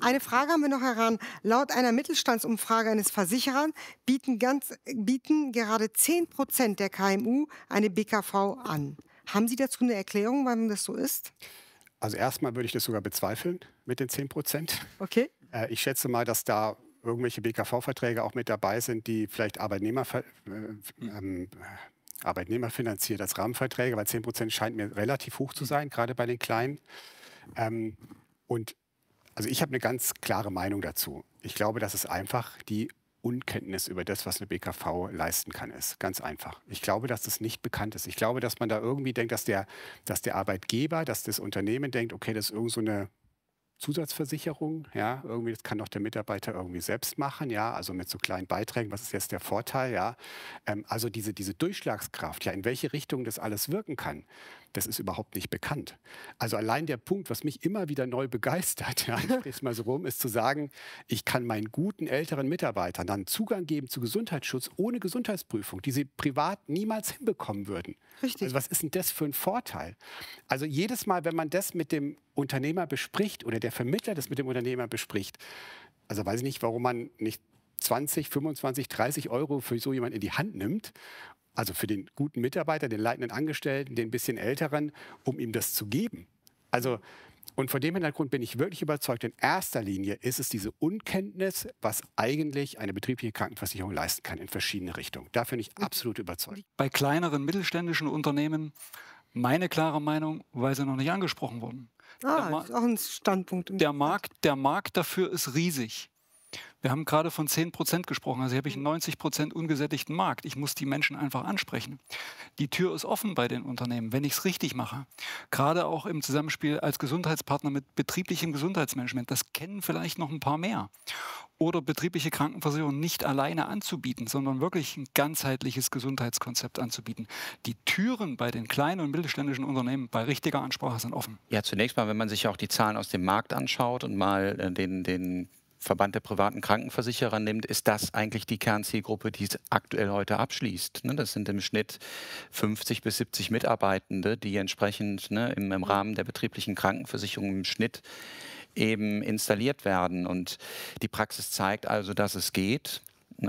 Eine Frage haben wir noch heran. Laut einer Mittelstandsumfrage eines Versicherers bieten, ganz, bieten gerade 10 Prozent der KMU eine BKV an. Haben Sie dazu eine Erklärung, warum das so ist? Also erstmal würde ich das sogar bezweifeln mit den 10 Prozent. Okay. Äh, ich schätze mal, dass da irgendwelche BKV-Verträge auch mit dabei sind, die vielleicht Arbeitnehmer, äh, ähm, äh, Arbeitnehmer finanziert als Rahmenverträge, weil 10 Prozent scheint mir relativ hoch zu sein, gerade bei den Kleinen. Ähm, und also ich habe eine ganz klare Meinung dazu. Ich glaube, dass es einfach die Unkenntnis über das, was eine BKV leisten kann, ist. Ganz einfach. Ich glaube, dass das nicht bekannt ist. Ich glaube, dass man da irgendwie denkt, dass der, dass der Arbeitgeber, dass das Unternehmen denkt, okay, das ist irgend so eine Zusatzversicherung, ja, irgendwie, das kann auch der Mitarbeiter irgendwie selbst machen, ja, also mit so kleinen Beiträgen, was ist jetzt der Vorteil, ja. Ähm, also diese, diese Durchschlagskraft, ja, in welche Richtung das alles wirken kann, das ist überhaupt nicht bekannt. Also allein der Punkt, was mich immer wieder neu begeistert, ja, ich spreche es mal so rum, ist zu sagen, ich kann meinen guten älteren Mitarbeitern dann Zugang geben zu Gesundheitsschutz ohne Gesundheitsprüfung, die sie privat niemals hinbekommen würden. Richtig. Also was ist denn das für ein Vorteil? Also jedes Mal, wenn man das mit dem Unternehmer bespricht oder der Vermittler das mit dem Unternehmer bespricht, also weiß ich nicht, warum man nicht 20, 25, 30 Euro für so jemanden in die Hand nimmt also für den guten Mitarbeiter, den leitenden Angestellten, den bisschen älteren, um ihm das zu geben. Also und vor dem Hintergrund bin ich wirklich überzeugt, in erster Linie ist es diese Unkenntnis, was eigentlich eine betriebliche Krankenversicherung leisten kann in verschiedene Richtungen. Da bin ich mhm. absolut überzeugt. Bei kleineren mittelständischen Unternehmen meine klare Meinung, weil sie noch nicht angesprochen wurden. Ah, der ist auch ein Standpunkt. Der Markt, der Markt dafür ist riesig. Wir haben gerade von 10 Prozent gesprochen, also hier habe ich einen 90 Prozent ungesättigten Markt. Ich muss die Menschen einfach ansprechen. Die Tür ist offen bei den Unternehmen, wenn ich es richtig mache. Gerade auch im Zusammenspiel als Gesundheitspartner mit betrieblichem Gesundheitsmanagement. Das kennen vielleicht noch ein paar mehr. Oder betriebliche Krankenversicherung nicht alleine anzubieten, sondern wirklich ein ganzheitliches Gesundheitskonzept anzubieten. Die Türen bei den kleinen und mittelständischen Unternehmen bei richtiger Ansprache sind offen. Ja, zunächst mal, wenn man sich auch die Zahlen aus dem Markt anschaut und mal äh, den, den Verband der privaten Krankenversicherer nimmt, ist das eigentlich die Kernzielgruppe, die es aktuell heute abschließt. Ne, das sind im Schnitt 50 bis 70 Mitarbeitende, die entsprechend ne, im, Rahmen der betrieblichen Krankenversicherung im Schnitt eben installiert werden. Und die Praxis zeigt also, dass es geht.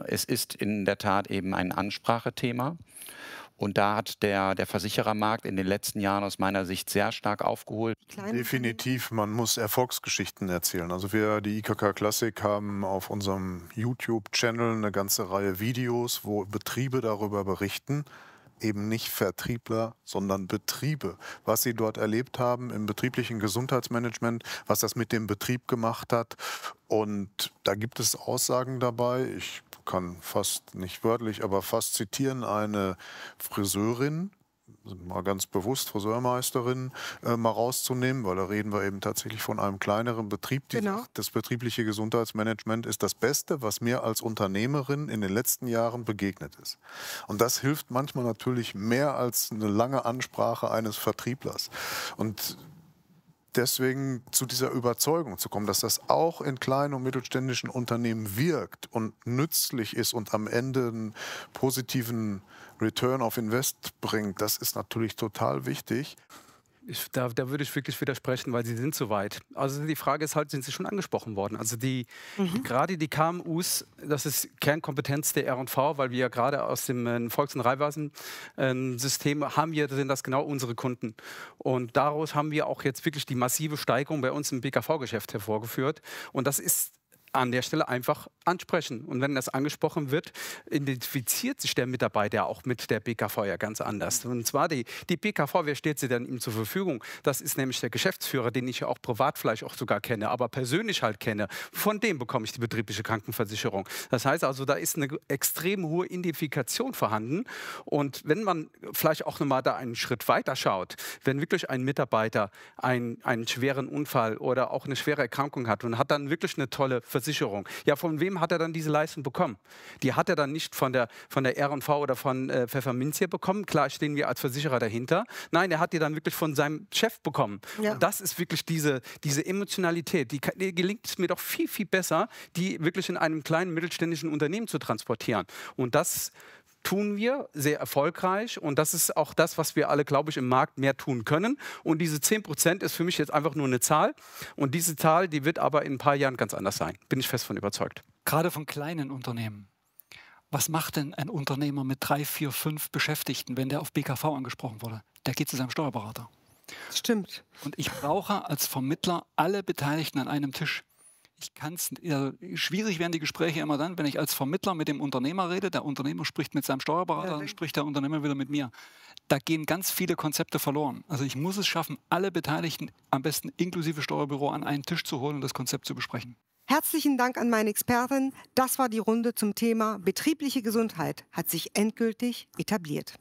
Es ist in der Tat eben ein Ansprachethema. Und da hat der, der Versicherermarkt in den letzten Jahren aus meiner Sicht sehr stark aufgeholt. Definitiv, man muss Erfolgsgeschichten erzählen. Also wir, die IKK Klassik, haben auf unserem YouTube-Channel eine ganze Reihe Videos, wo Betriebe darüber berichten, eben nicht Vertriebler, sondern Betriebe. Was sie dort erlebt haben im betrieblichen Gesundheitsmanagement, was das mit dem Betrieb gemacht hat. Und da gibt es Aussagen dabei. Ich kann fast, nicht wörtlich, aber fast zitieren, eine Friseurin, mal ganz bewusst Friseurmeisterin äh, mal rauszunehmen, weil da reden wir eben tatsächlich von einem kleineren Betrieb. Die, genau. Das betriebliche Gesundheitsmanagement ist das Beste, was mir als Unternehmerin in den letzten Jahren begegnet ist. Und das hilft manchmal natürlich mehr als eine lange Ansprache eines Vertrieblers. Und deswegen zu dieser Überzeugung zu kommen, dass das auch in kleinen und mittelständischen Unternehmen wirkt und nützlich ist und am Ende einen positiven Return of Invest bringt, das ist natürlich total wichtig. Ich, da, da, würde ich wirklich widersprechen, weil sie sind zu weit. Also die Frage ist halt, sind sie schon angesprochen worden? Also die mhm. gerade die KMUs, das ist Kernkompetenz der R&V, weil wir ja gerade aus dem äh, Volks- und Reihwasensystem ähm, äh, haben wir, sind das genau unsere Kunden. Und daraus haben wir auch jetzt wirklich die massive Steigerung bei uns im BKV-Geschäft hervorgeführt. Und das ist an der Stelle einfach ansprechen. Und wenn das angesprochen wird, identifiziert sich der Mitarbeiter auch mit der BKV ja ganz anders. Und zwar die, die BKV, wer steht sie denn ihm zur Verfügung? Das ist nämlich der Geschäftsführer, den ich ja auch privat vielleicht auch sogar kenne, aber persönlich halt kenne. Von dem bekomme ich die betriebliche Krankenversicherung. Das heißt also, da ist eine extrem hohe Identifikation vorhanden. Und wenn man vielleicht auch nochmal da einen Schritt weiter schaut, wenn wirklich ein Mitarbeiter einen, einen schweren Unfall oder auch eine schwere Erkrankung hat und hat dann wirklich eine tolle Versicherung, Versicherung. Ja, von wem hat er dann diese Leistung bekommen? Die hat er dann nicht von der, von der RV oder von äh, hier bekommen. Klar stehen wir als Versicherer dahinter. Nein, er hat die dann wirklich von seinem Chef bekommen. Ja. Und das ist wirklich diese, diese Emotionalität. Die, die gelingt es mir doch viel, viel besser, die wirklich in einem kleinen mittelständischen Unternehmen zu transportieren. Und das tun wir sehr erfolgreich und das ist auch das, was wir alle, glaube ich, im Markt mehr tun können. Und diese 10 ist für mich jetzt einfach nur eine Zahl und diese Zahl, die wird aber in ein paar Jahren ganz anders sein. Bin ich fest von überzeugt. Gerade von kleinen Unternehmen. Was macht denn ein Unternehmer mit drei, vier, fünf Beschäftigten, wenn der auf BKV angesprochen wurde? Der geht zu seinem Steuerberater. Stimmt. Und ich brauche als Vermittler alle Beteiligten an einem Tisch ich kann es, also schwierig werden die Gespräche immer dann, wenn ich als Vermittler mit dem Unternehmer rede, der Unternehmer spricht mit seinem Steuerberater, dann spricht der Unternehmer wieder mit mir. Da gehen ganz viele Konzepte verloren. Also ich muss es schaffen, alle Beteiligten, am besten inklusive Steuerbüro, an einen Tisch zu holen und das Konzept zu besprechen. Herzlichen Dank an meine Expertin. Das war die Runde zum Thema betriebliche Gesundheit hat sich endgültig etabliert.